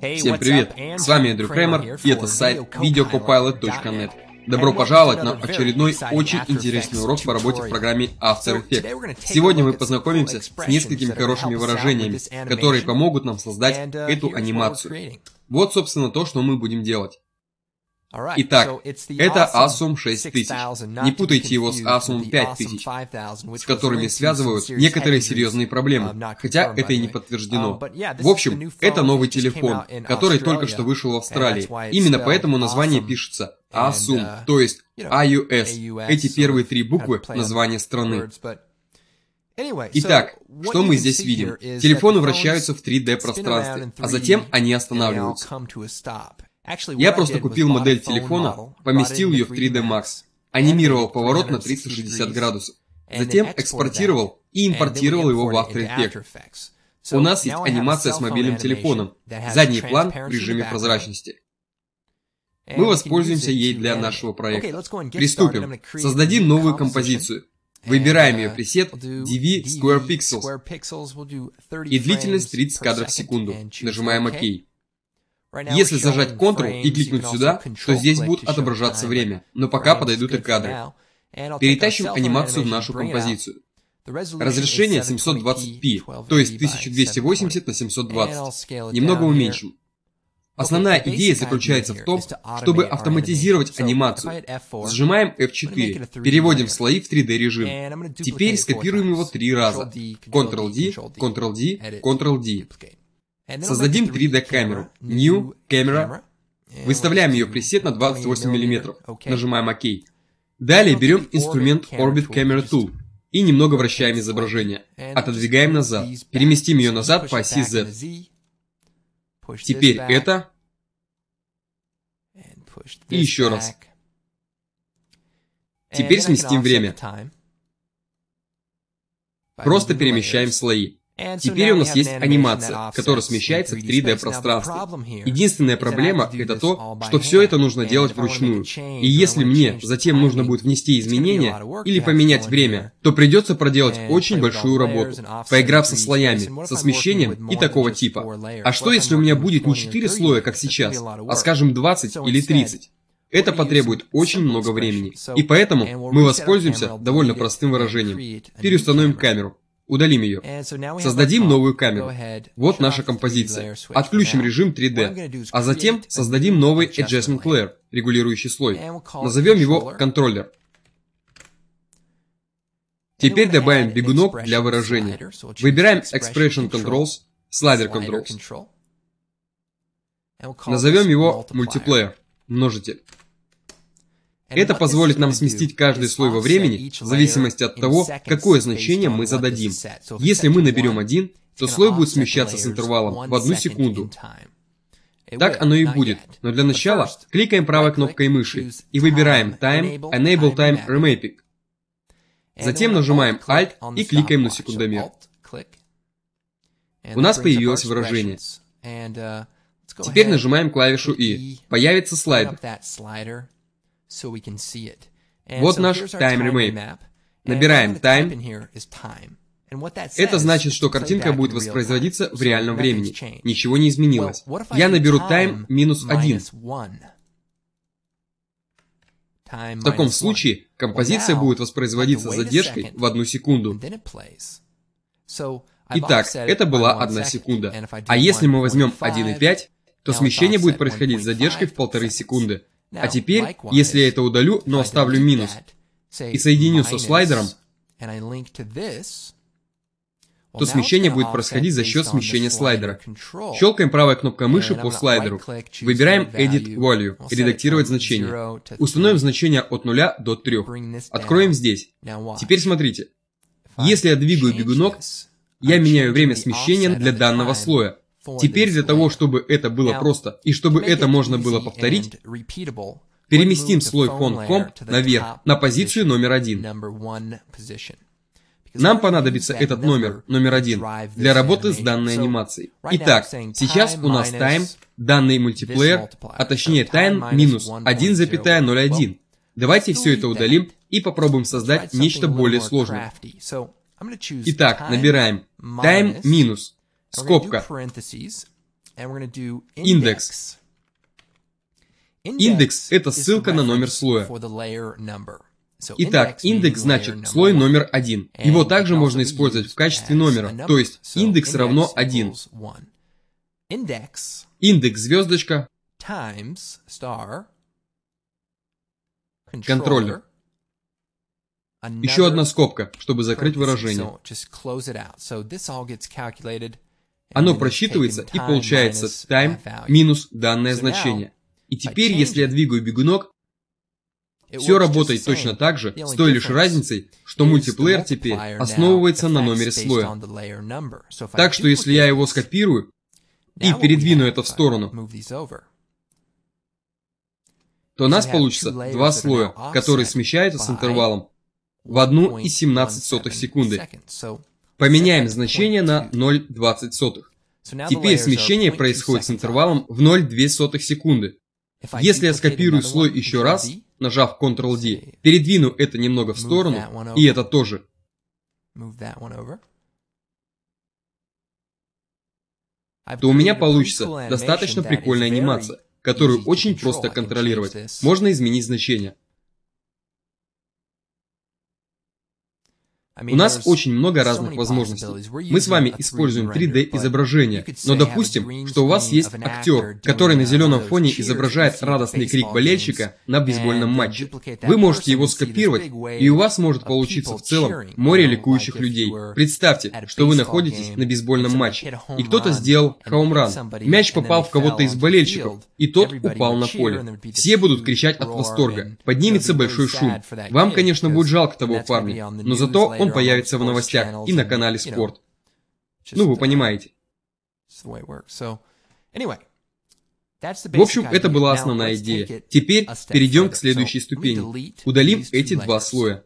Всем привет! С вами Эндрю Крэмер, и это сайт videocopilot.net. Добро пожаловать на очередной очень интересный урок по работе в программе After Effects. Сегодня мы познакомимся с несколькими хорошими выражениями, которые помогут нам создать uh, эту анимацию. Вот, собственно, то, что мы будем делать. Итак, это ASUM 6000. Не путайте его с ASUM 5000, с которыми связывают некоторые серьезные проблемы, um, хотя это и не подтверждено. Um, в общем, это новый телефон, который только что вышел в Австралии. Именно поэтому название пишется ASUM, uh, то есть AUS. Эти первые три буквы названия страны. Итак, что мы здесь видим? Телефоны вращаются в 3D пространстве, а затем они останавливаются. Я просто купил модель телефона, поместил ее в 3D Max, анимировал поворот на 360 градусов, затем экспортировал и импортировал его в After Effects. У нас есть анимация с мобильным телефоном, задний план в режиме прозрачности. Мы воспользуемся ей для нашего проекта. Приступим. Создадим новую композицию. Выбираем ее uh, пресет DV Square Pixels и длительность 30 кадров в секунду. Нажимаем ОК. Если зажать Ctrl и кликнуть сюда, то здесь будет отображаться время, но пока подойдут и кадры. Перетащим анимацию в нашу композицию. Разрешение 720p, то есть 1280 на 720. Немного уменьшим. Основная идея заключается в том, чтобы автоматизировать анимацию. Сжимаем F4, переводим слои в 3D режим. Теперь скопируем его три раза. Ctrl-D, Ctrl-D, Ctrl-D. Создадим 3D-камеру. New Camera. Выставляем ее пресет на 28 мм. Нажимаем ОК. Далее берем инструмент Orbit Camera Tool и немного вращаем изображение. Отодвигаем назад. Переместим ее назад по оси Z. Теперь это. И еще раз. Теперь сместим время. Просто перемещаем слои. Теперь у нас есть анимация, которая смещается в 3D-пространство. Единственная проблема — это то, что все это нужно делать вручную. И если мне затем нужно будет внести изменения или поменять время, то придется проделать очень большую работу, поиграв со слоями, со смещением и такого типа. А что если у меня будет не 4 слоя, как сейчас, а скажем 20 или 30? Это потребует очень много времени. И поэтому мы воспользуемся довольно простым выражением. Переустановим камеру, Удалим ее. Создадим новую камеру. Вот наша композиция. Отключим режим 3D. А затем создадим новый Adjustment Layer, регулирующий слой. Назовем его контроллер. Теперь добавим бегунок для выражения. Выбираем Expression Controls, Slider Controls. Назовем его мультиплеер, множитель. Это позволит нам сместить каждый слой во времени в зависимости от того, какое значение мы зададим. Если мы наберем один, то слой будет смещаться с интервалом в одну секунду. Так оно и будет. Но для начала кликаем правой кнопкой мыши и выбираем Time, Enable Time Remapping. Затем нажимаем Alt и кликаем на секундомер. У нас появилось выражение. Uh, Теперь нажимаем клавишу И. Появится слайдер. Вот наш тайм-ремейп. Набираем time. Это значит, что картинка будет воспроизводиться в реальном времени. Ничего не изменилось. Я наберу time минус один. В таком случае композиция будет воспроизводиться с задержкой в одну секунду. Итак, это была одна секунда. А если мы возьмем 1,5, то смещение будет происходить с задержкой в полторы секунды. А теперь, если я это удалю, но оставлю минус, и соединю со слайдером, то смещение будет происходить за счет смещения слайдера. Щелкаем правой кнопкой мыши по слайдеру. Выбираем Edit Value, редактировать значение. Установим значение от 0 до 3. Откроем здесь. Теперь смотрите. Если я двигаю бегунок, я меняю время смещения для данного слоя. Теперь для того, чтобы это было просто и чтобы это можно было повторить, переместим слой фон-ком наверх, на позицию номер один. Нам понадобится этот номер, номер один, для работы с данной анимацией. Итак, сейчас у нас time, данный мультиплеер, а точнее time минус 1,01. Давайте все это удалим и попробуем создать нечто более сложное. Итак, набираем time минус скобка, индекс. Индекс – это ссылка на номер слоя. Итак, индекс значит слой номер один. Его также можно использовать в качестве номера, то есть индекс равно один. Индекс звездочка контроллер. Еще одна скобка, чтобы закрыть выражение. Оно просчитывается и получается time минус данное значение. И теперь, если я двигаю бегунок, все работает точно так же, с той лишь разницей, что мультиплеер теперь основывается на номере слоя. Так что если я его скопирую и передвину это в сторону, то у нас получится два слоя, которые смещаются с интервалом в 1,17 секунды. Поменяем значение на 0,20. Теперь смещение происходит с интервалом в 0,02 секунды. Если я скопирую слой еще раз, нажав Ctrl-D, передвину это немного в сторону, и это тоже. то у меня получится достаточно прикольная анимация, которую очень просто контролировать. Можно изменить значение. У нас очень много разных возможностей. Мы с вами используем 3D-изображение, но допустим, что у вас есть актер, который на зеленом фоне изображает радостный крик болельщика на бейсбольном матче. Вы можете его скопировать, и у вас может получиться в целом море ликующих людей. Представьте, что вы находитесь на бейсбольном матче, и кто-то сделал хоумран. Мяч попал в кого-то из болельщиков, и тот упал на поле. Все будут кричать от восторга. Поднимется большой шум. Вам, конечно, будет жалко того парня, но зато он он появится в новостях и на канале Спорт. Ну, вы понимаете. В общем, это была основная идея. Теперь перейдем к следующей ступени. Удалим эти два слоя.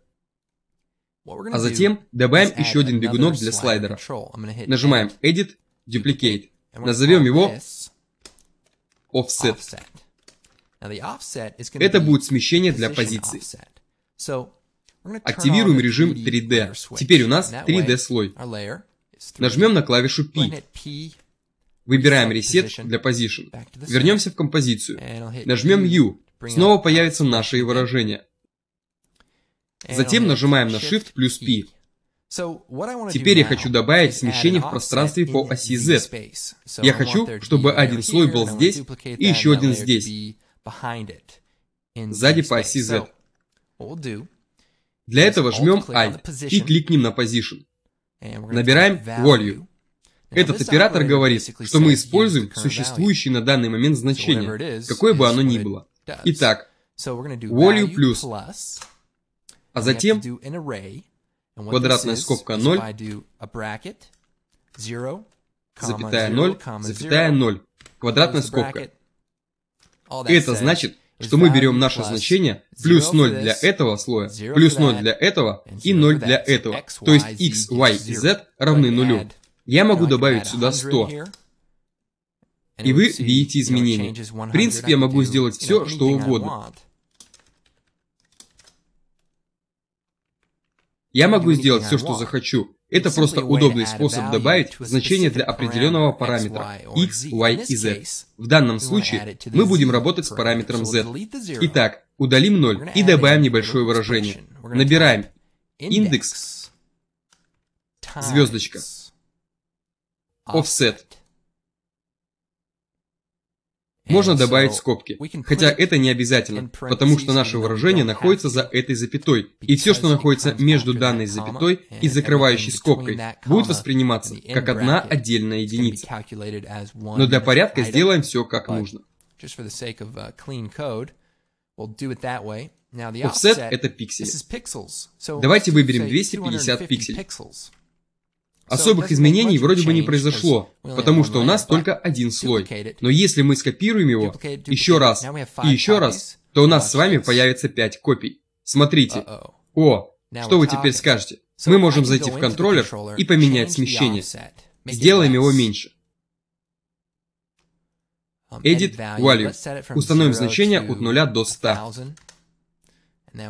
А затем добавим еще один бегунок для слайдера. Нажимаем Edit, Duplicate. Назовем его Offset. Это будет смещение для позиции. Активируем режим 3D. Теперь у нас 3D-слой. Нажмем на клавишу P. Выбираем Reset для Position. Вернемся в композицию. Нажмем U. Снова появится наше выражение. Затем нажимаем на Shift плюс P. Теперь я хочу добавить смещение в пространстве по оси Z. Я хочу, чтобы один слой был здесь и еще один здесь, сзади по оси Z. Для этого жмем Alt и кликнем на Position. Набираем Value. Этот оператор говорит, что мы используем существующее на данный момент значение, какое бы оно ни было. Итак, Value плюс, а затем квадратная скобка 0, запятая 0, запятая 0, квадратная скобка. Это значит, что мы берем наше значение плюс 0 для этого слоя, плюс 0 для этого и 0 для этого. То есть x, y и z равны нулю. Я могу добавить сюда 100. И вы видите изменения. В принципе, я могу сделать все, что угодно. Я могу сделать все, что захочу. Это просто удобный способ добавить значение для определенного параметра x, y и z. В данном случае мы будем работать с параметром z. Итак, удалим 0 и добавим небольшое выражение. Набираем индекс звездочка offset можно добавить скобки, хотя это не обязательно, потому что наше выражение находится за этой запятой, и все, что находится между данной запятой и закрывающей скобкой, будет восприниматься как одна отдельная единица. Но для порядка сделаем все как нужно. Uh, offset — это пиксели. Давайте выберем 250 пикселей. Особых изменений вроде бы не произошло, потому что у нас только один слой. Но если мы скопируем его еще раз и еще раз, то у нас с вами появится 5 копий. Смотрите. О, что вы теперь скажете? Мы можем зайти в контроллер и поменять смещение. Сделаем его меньше. Um, Edit Value. Установим значение от 0 до 100.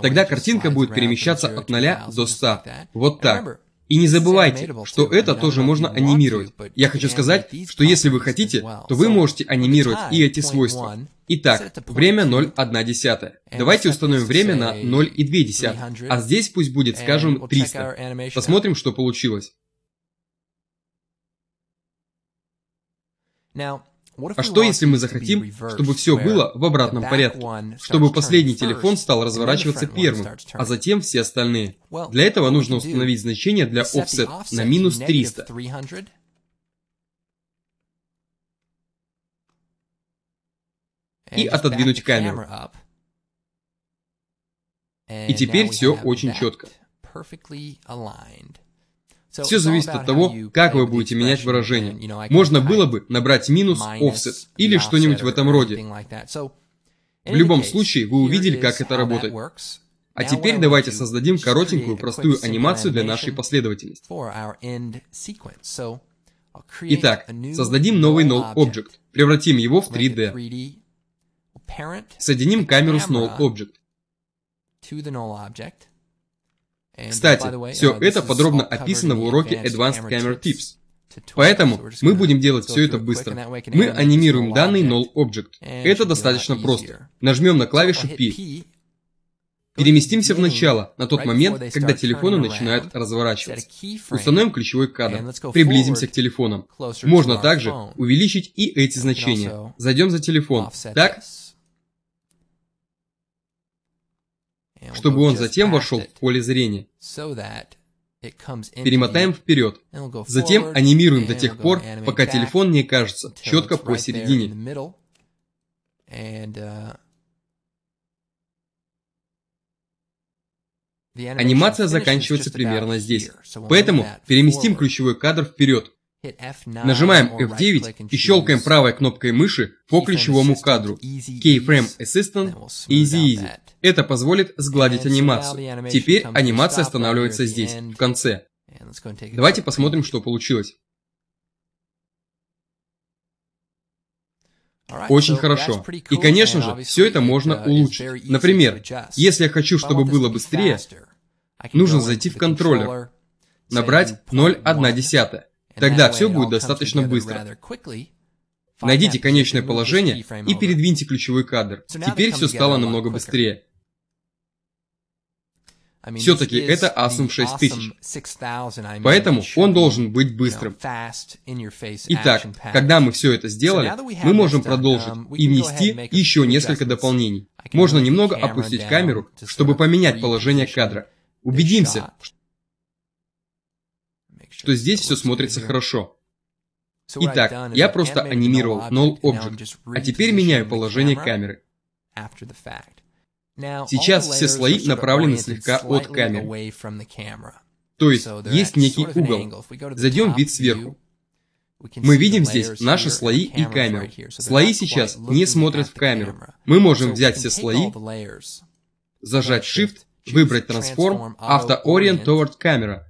Тогда картинка будет перемещаться от 0 до 100. Вот так. И не забывайте, что это тоже можно анимировать. Я хочу сказать, что если вы хотите, то вы можете анимировать и эти свойства. Итак, время 0,1. Давайте установим время на 0,2, а здесь пусть будет, скажем, 300. Посмотрим, что получилось. А что если мы захотим, чтобы все было в обратном порядке, чтобы последний телефон стал разворачиваться первым, а затем все остальные? Для этого нужно установить значение для offset на минус 300. И отодвинуть камеру. И теперь все очень четко. Все зависит от того, как вы будете менять выражение. Можно было бы набрать минус, offset или что-нибудь в этом роде. В любом случае, вы увидели, как это работает. А теперь давайте создадим коротенькую, простую анимацию для нашей последовательности. Итак, создадим новый null object, превратим его в 3D. Соединим камеру с null object. Uh, Кстати, все uh, это подробно описано в уроке Advanced Camera Tips. Поэтому мы будем делать все это быстро. Мы анимируем данный null object. Это достаточно просто. Нажмем на клавишу P. Переместимся в начало, на тот момент, когда телефоны начинают разворачиваться. Установим ключевой кадр. Приблизимся к телефонам. Можно также увеличить и эти значения. Зайдем за телефон. Так, чтобы он затем вошел в поле зрения. Перемотаем вперед. Затем анимируем до тех пор, пока телефон не кажется четко посередине. Uh, Анимация заканчивается примерно здесь. Поэтому переместим ключевой кадр вперед, Нажимаем F9 и щелкаем правой кнопкой мыши по ключевому кадру Keyframe Assistant Easy Easy. Это позволит сгладить анимацию. Теперь анимация останавливается здесь, в конце. Давайте посмотрим, что получилось. Очень хорошо. И, конечно же, все это uh, можно улучшить. Например, если я хочу, чтобы было быстрее, нужно зайти в контроллер, набрать 0,1 Тогда все будет достаточно быстро. Найдите конечное положение и передвиньте ключевой кадр. Теперь все стало намного быстрее. Все-таки это ASM 6000. Поэтому он должен быть быстрым. Итак, когда мы все это сделали, мы можем продолжить um, и внести еще несколько дополнений. Можно немного опустить камеру, чтобы поменять положение кадра. Убедимся, что что здесь все смотрится хорошо. Итак, я просто анимировал null object, а теперь меняю положение камеры. Сейчас все слои направлены слегка от камеры. То есть есть некий угол. Зайдем в вид сверху. Мы видим здесь наши слои и камеру. Слои сейчас не смотрят в камеру. Мы можем взять все слои, зажать Shift, выбрать Transform, Auto Orient Toward Camera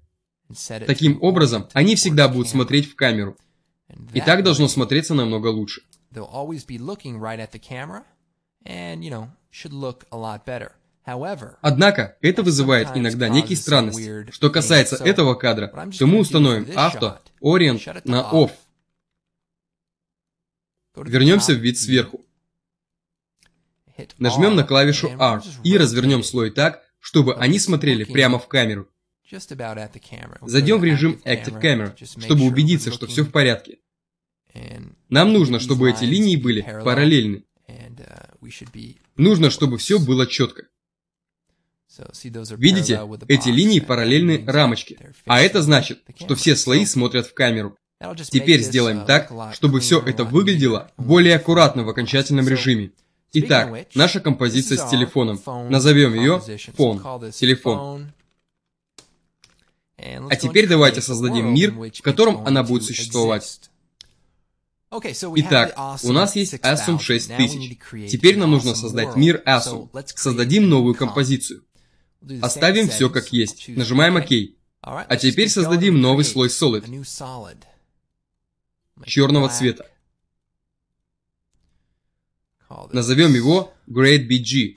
Таким образом, они всегда будут смотреть в камеру. И так должно смотреться намного лучше. Однако, это вызывает иногда некий странности. Что касается этого кадра, то мы установим авто, ориент на off. Вернемся в вид сверху. Нажмем на клавишу R и развернем слой так, чтобы они смотрели прямо в камеру. Зайдем в режим Active Camera, чтобы убедиться, что все в порядке. Нам нужно, чтобы эти линии были параллельны. Uh, нужно, чтобы все было четко. Видите, эти линии параллельны рамочке, а это значит, что все слои смотрят в камеру. Теперь сделаем uh, так, чтобы все это выглядело um, более аккуратно в окончательном режиме. Итак, наша композиция с телефоном. Назовем ее «Фон», «Телефон». Э, ну, а теперь давайте создадим мир, в котором она будет существовать. Итак, у нас есть ASUM 6000. Теперь нам нужно создать мир ASUM. Создадим новую композицию. Оставим все как есть. Нажимаем ОК. А теперь создадим новый слой Solid. Черного цвета. Назовем его Grade BG.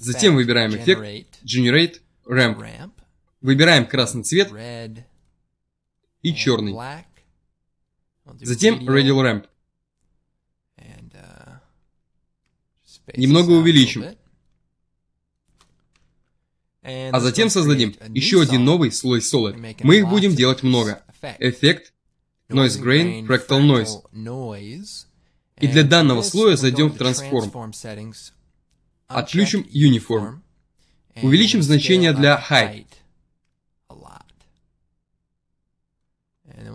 Затем выбираем эффект Generate Ramp. Выбираем красный цвет и черный. Затем Radial Ramp. Uh, Немного увеличим. А затем создадим еще один новый слой Solid. Мы их будем делать много. Эффект, Noise Grain, Fractal Noise. И для данного слоя зайдем в Transform. Отключим Uniform. Увеличим значение для Height.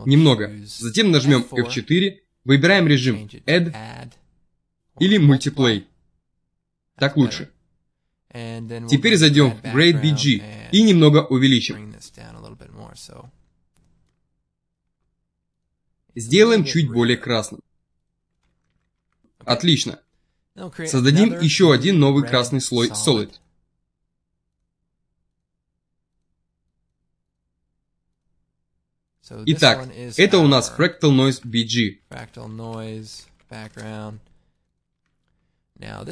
немного. Затем нажмем F4, выбираем режим Add или Multiplay. Так лучше. Теперь зайдем в Grade BG и немного увеличим. Сделаем чуть более красным. Отлично. Создадим еще один новый красный слой Solid. Итак, это у нас Fractal Noise BG.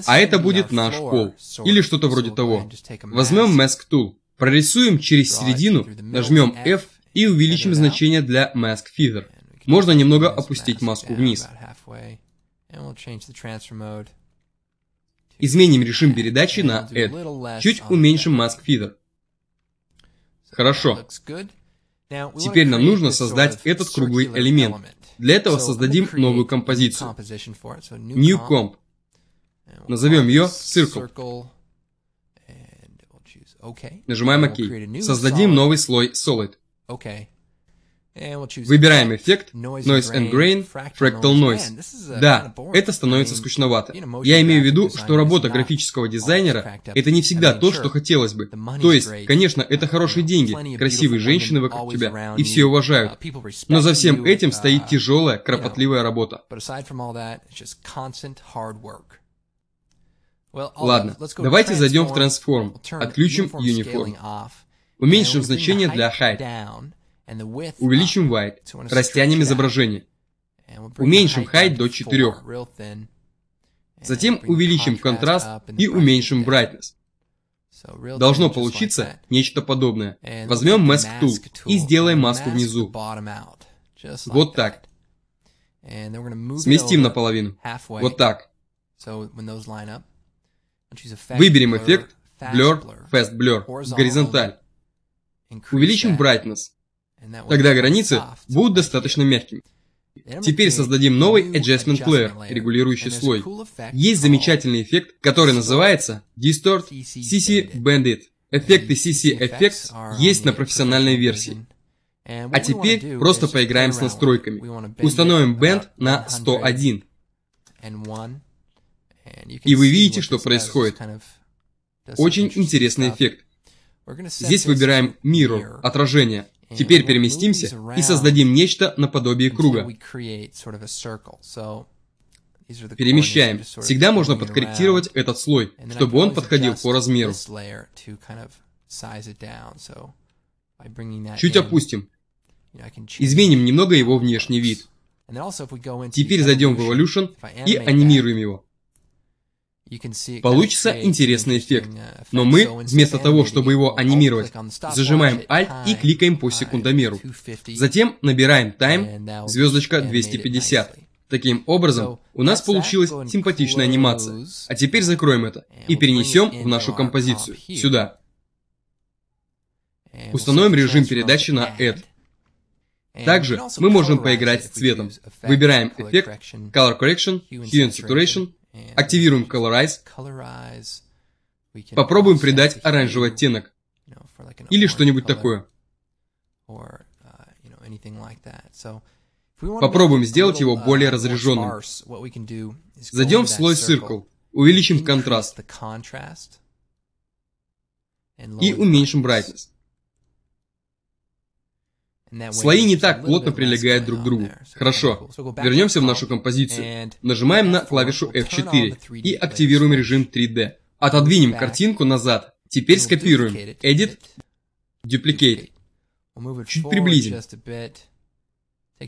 А это будет наш пол, или что-то вроде того. Возьмем Mask Tool, прорисуем через середину, нажмем F и увеличим значение для Mask Feather. Можно немного опустить маску вниз. Изменим режим передачи на Add. Чуть уменьшим Mask Feather. Хорошо. Теперь нам нужно создать этот круглый элемент. Для этого создадим новую композицию. New Comp. Назовем ее Circle. Нажимаем ОК. Создадим новый слой Solid. Выбираем эффект Noise and Grain Fractal Noise. Да, это становится скучновато. Я имею в виду, что работа графического дизайнера — это не всегда то, что хотелось бы. То есть, конечно, это хорошие деньги, красивые женщины вокруг тебя, и все uh, уважают. Но за всем этим uh, стоит тяжелая, кропотливая работа. Ладно, давайте зайдем в Transform, отключим Uniform, уменьшим значение для Height, Uh, увеличим white, растянем изображение. Уменьшим height до 4. Затем увеличим контраст и уменьшим brightness. Должно получиться нечто подобное. Возьмем Mask Tool и сделаем маску внизу. Вот так. Сместим наполовину. Вот так. Выберем эффект Blur, Fast Blur, горизонталь. Увеличим brightness. Тогда границы будут достаточно мягкими. Теперь создадим новый Adjustment Player, регулирующий слой. Есть замечательный эффект, который называется Distort CC Bandit. Эффекты CC Effects есть на профессиональной версии. А теперь просто поиграем с настройками. Установим Band на 101. И вы видите, что происходит. Очень интересный эффект. Здесь выбираем Mirror, отражение, Теперь переместимся и создадим нечто наподобие круга. Перемещаем. Всегда можно подкорректировать этот слой, чтобы он подходил по размеру. Чуть опустим. Изменим немного его внешний вид. Теперь зайдем в Evolution и анимируем его. Получится интересный эффект, uh, но мы, вместо того, чтобы его анимировать, зажимаем Alt и кликаем по секундомеру. Затем набираем Time звездочка 250. Таким образом, у нас получилась симпатичная анимация. А теперь закроем это и перенесем в нашу композицию, сюда. Установим режим передачи на Add. Также мы можем поиграть с цветом. Выбираем эффект Color Correction, Hue and Saturation Активируем Colorize. Попробуем придать оранжевый оттенок. Или что-нибудь такое. Uh, Попробуем сделать его более uh, разряженным. Зайдем в слой Circle, увеличим контраст и уменьшим brightness. Слои не так плотно прилегают друг к другу. Хорошо, вернемся в нашу композицию. Нажимаем на клавишу F4 и активируем режим 3D. Отодвинем картинку назад. Теперь скопируем Edit, Duplicate. Чуть приблизим.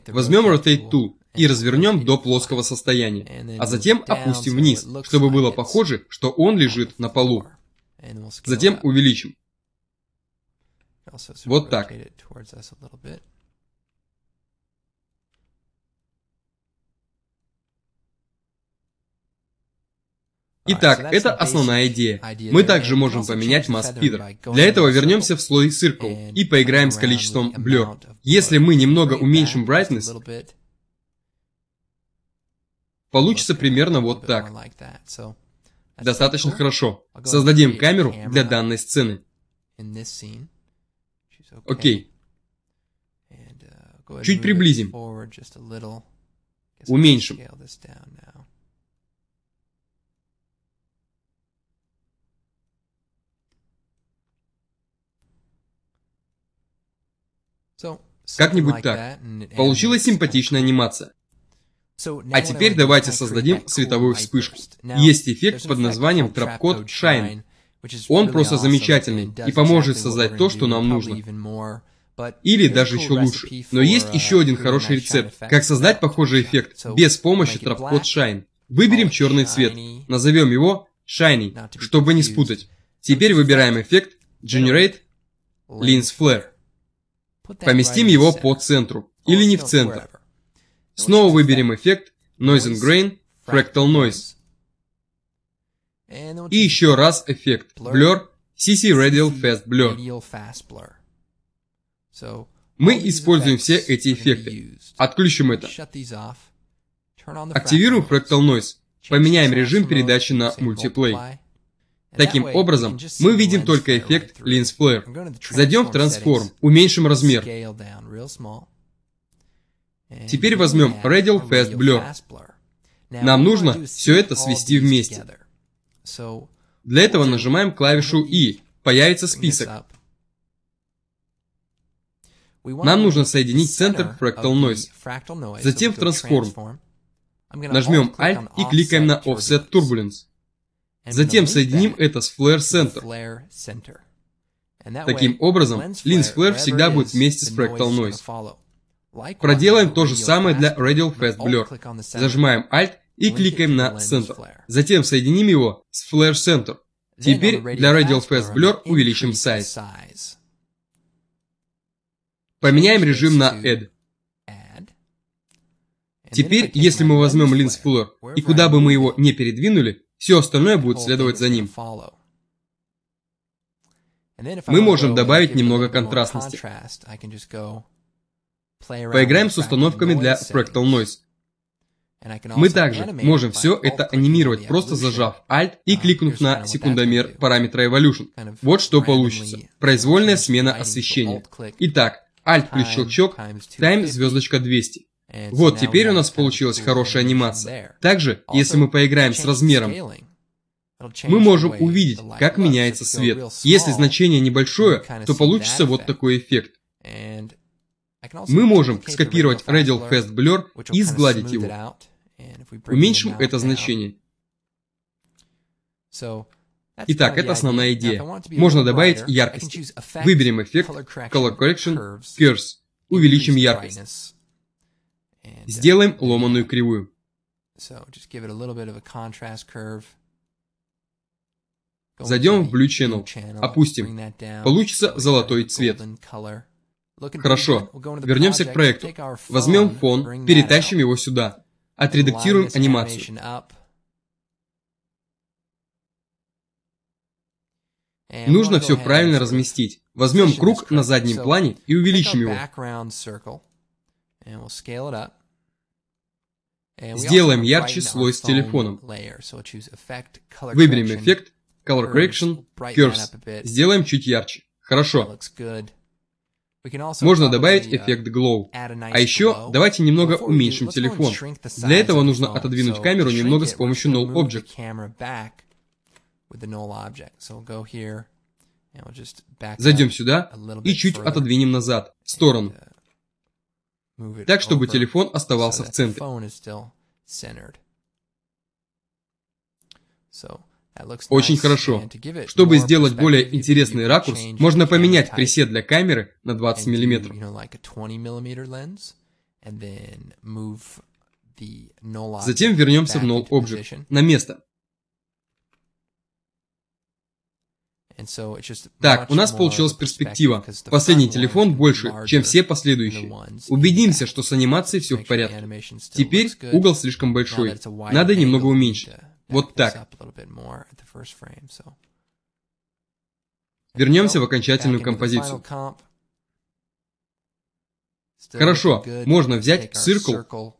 Возьмем Rotate Tool и развернем до плоского состояния, а затем опустим вниз, чтобы было похоже, что он лежит на полу. Затем увеличим. Вот так. Итак, это основная идея. Мы также можем поменять масс feeder. Для этого вернемся в слой Circle и поиграем с количеством Blur. Если мы немного уменьшим brightness, получится примерно вот так. Достаточно хорошо. Создадим камеру для данной сцены. Окей. Uh, Чуть приблизим. Уменьшим. Как-нибудь так. Получилась симпатичная анимация. А теперь давайте создадим световую вспышку. Есть эффект под названием Trapcode Shine. Он просто замечательный и поможет создать то, что нам нужно. Или даже еще лучше. Но есть еще uh, один хороший рецепт, как создать похожий эффект без помощи тропкод Shine. Выберем черный цвет, назовем его Shiny, чтобы не спутать. Теперь выбираем эффект Generate Lens Flare. Поместим его по центру, или не в центр. Снова выберем эффект Noise and Grain Fractal Noise. И еще раз эффект Blur CC Radial Fast Blur. Мы используем все эти эффекты. Отключим это. Активируем Fractal Noise. Поменяем режим передачи на Multiplay. Таким образом, мы видим только эффект Lens Flare. Зайдем в Transform, уменьшим размер. Теперь возьмем Radial Fast Blur. Нам нужно все это свести вместе. Для этого нажимаем клавишу «И». Появится список. Нам нужно соединить центр Fractal Noise. Затем в Transform. Нажмем Alt и кликаем на Offset Turbulence. Затем соединим это с Flare Center. Таким образом, Lens Flare всегда будет вместе с Fractal Noise. Проделаем то же самое для Radial Fast Blur. Зажимаем Alt и кликаем на Center. Затем соединим его с Flash Center. Теперь для Radial Fast Blur увеличим size. Поменяем режим на Add. Теперь, если мы возьмем Lens Flare, и куда бы мы его не передвинули, все остальное будет следовать за ним. Мы можем добавить немного контрастности. Поиграем с установками для Fractal Noise. Мы также можем все это анимировать, просто зажав Alt и uh, кликнув на секундомер параметра Evolution. Вот что получится. Произвольная смена освещения. Итак, Alt плюс щелчок, Time звездочка 200. Вот теперь у нас получилась хорошая анимация. Также, если мы поиграем с размером, мы можем увидеть, как меняется свет. Если значение небольшое, то получится вот такой эффект. Мы можем скопировать Radial Fast Blur и сгладить его. Уменьшим это значение. Итак, это основная идея. Можно добавить яркость. Выберем эффект Color Correction Curves. Увеличим яркость. Uh, Сделаем ломаную кривую. Зайдем в Blue Channel. Опустим. Получится золотой цвет. Хорошо. Вернемся к проекту. Возьмем фон, перетащим его сюда. Отредактируем анимацию. Нужно все правильно разместить. Возьмем круг на заднем плане и увеличим его. Сделаем ярче слой с телефоном. Выберем эффект Color Correction Curves. Сделаем чуть ярче. Хорошо. Можно добавить uh, эффект glow. А еще давайте немного уменьшим телефон. Для этого нужно отодвинуть камеру немного с помощью null object. Зайдем сюда и чуть отодвинем назад, в сторону. Uh, так, чтобы телефон оставался в центре. Очень хорошо. Чтобы сделать более интересный ракурс, можно поменять пресет для камеры на 20 мм. Затем вернемся в Null Object, на место. Так, у нас получилась перспектива. Последний телефон больше, чем все последующие. Убедимся, что с анимацией все в порядке. Теперь угол слишком большой. Надо немного уменьшить. Вот так. Вернемся в окончательную композицию. Хорошо, можно взять циркл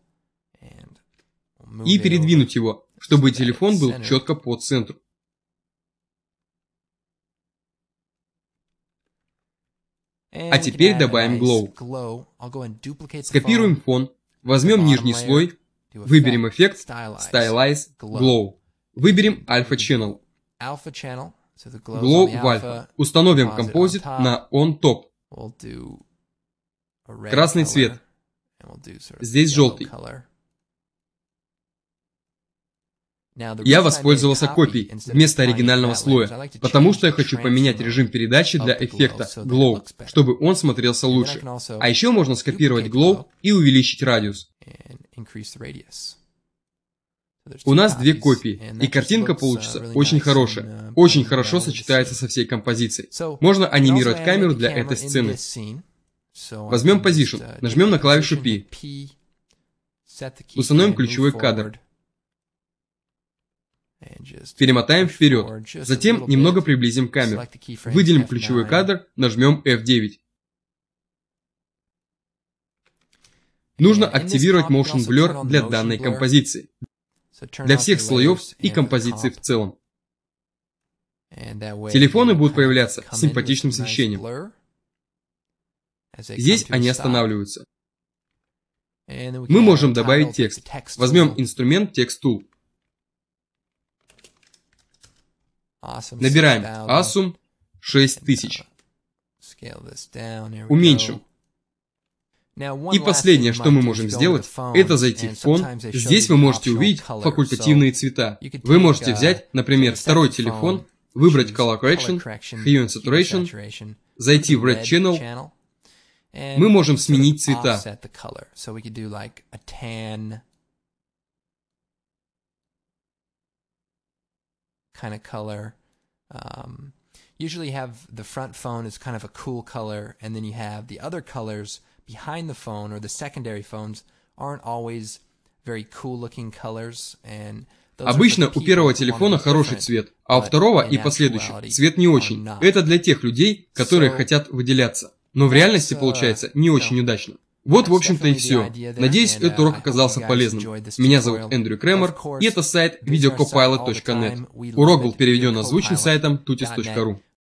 и передвинуть его, чтобы телефон был четко по центру. А теперь добавим Glow. Скопируем фон, возьмем нижний слой, выберем эффект Stylize Glow. Выберем Alpha Channel. Glow в Alpha. Установим Composite на On Top. Красный цвет. Здесь желтый. Я воспользовался копией вместо оригинального слоя, потому что я хочу поменять режим передачи для эффекта Glow, чтобы он смотрелся лучше. А еще можно скопировать Glow и увеличить радиус. У нас две копии, э, и картинка получится очень хорошая, э, очень хорошо сочетается со всей композицией. Можно анимировать камеру для этой сцены. Возьмем позишн, uh, нажмем на клавишу P, установим ключевой кадр, перемотаем вперед, затем немного приблизим камеру, выделим ключевой кадр, нажмем F9. Нужно активировать Motion Blur для данной композиции для всех слоев и композиции в целом. Телефоны будут появляться с симпатичным освещением. Здесь они останавливаются. Мы можем добавить текст. Возьмем инструмент Text Tool. Набираем ASUM 6000. Уменьшим. И последнее, что мы можем сделать, это зайти в фон. Здесь вы можете увидеть факультативные цвета. Вы можете uh, взять, например, второй телефон, выбрать Color Correction, Hue and Saturation, зайти в Red Channel. Мы можем сменить цвета. Um, usually have the front phone is kind of a cool color, and then you have the other colors behind the phone or the secondary phones aren't always very cool looking colors and Обычно у первого телефона хороший цвет, а у второго и последующих цвет не очень. Это для тех людей, которые хотят выделяться. Но в реальности получается uh, не очень удачно. Вот, в общем-то, и все. Надеюсь, этот uh, урок оказался полезным. Меня зовут Эндрю Кремер, и это сайт videocopilot.net. Урок был переведен озвучен сайтом tutis.ru.